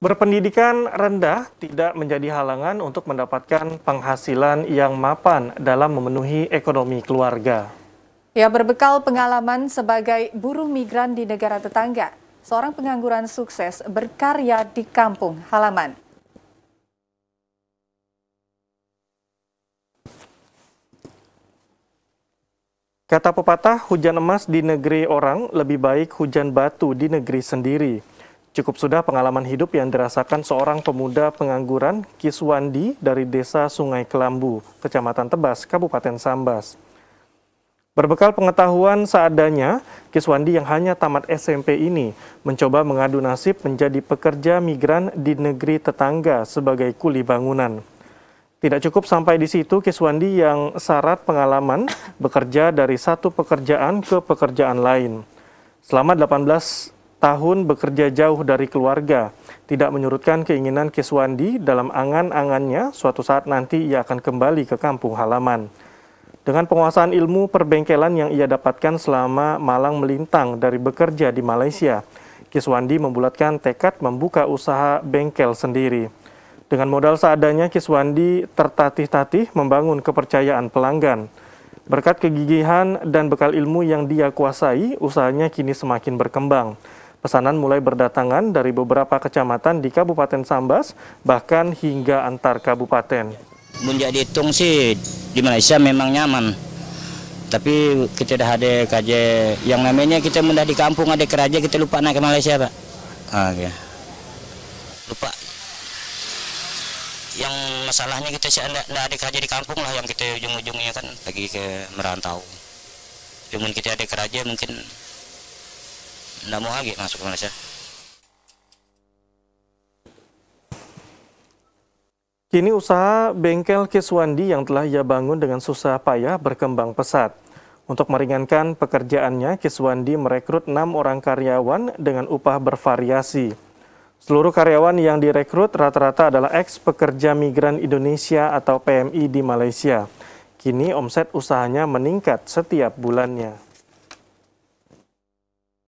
Berpendidikan rendah tidak menjadi halangan untuk mendapatkan penghasilan yang mapan dalam memenuhi ekonomi keluarga. Ya, berbekal pengalaman sebagai buruh migran di negara tetangga, seorang pengangguran sukses berkarya di kampung halaman. Kata pepatah, hujan emas di negeri orang lebih baik hujan batu di negeri sendiri. Cukup sudah pengalaman hidup yang dirasakan seorang pemuda pengangguran, Kiswandi, dari desa Sungai Kelambu, Kecamatan Tebas, Kabupaten Sambas. Berbekal pengetahuan seadanya, Kiswandi yang hanya tamat SMP ini mencoba mengadu nasib menjadi pekerja migran di negeri tetangga sebagai kuli bangunan. Tidak cukup sampai di situ, Kiswandi yang syarat pengalaman bekerja dari satu pekerjaan ke pekerjaan lain. Selama 18 tahun bekerja jauh dari keluarga tidak menyurutkan keinginan Kiswandi dalam angan-angannya suatu saat nanti ia akan kembali ke kampung halaman. Dengan penguasaan ilmu perbengkelan yang ia dapatkan selama malang melintang dari bekerja di Malaysia, Kiswandi membulatkan tekad membuka usaha bengkel sendiri. Dengan modal seadanya, Kiswandi tertatih-tatih membangun kepercayaan pelanggan. Berkat kegigihan dan bekal ilmu yang dia kuasai, usahanya kini semakin berkembang. Pesanan mulai berdatangan dari beberapa kecamatan di Kabupaten Sambas, bahkan hingga antar kabupaten. Menjadi hitung sih di Malaysia memang nyaman. Tapi kita dah ada kerja, yang namanya kita mudah di kampung ada keraja kita lupa naik ke Malaysia pak. Ah, ya. Lupa yang masalahnya kita sih ada ada kerja di kampung lah yang kita ujung-ujungnya kan pergi ke merantau cuman kita ada kerja mungkin tidak mau lagi masuk ke Malaysia. Kini usaha bengkel Kiswandi yang telah ia bangun dengan susah payah berkembang pesat. Untuk meringankan pekerjaannya, Kiswandi merekrut enam orang karyawan dengan upah bervariasi. Seluruh karyawan yang direkrut rata-rata adalah eks pekerja migran Indonesia atau PMI di Malaysia. Kini omset usahanya meningkat setiap bulannya.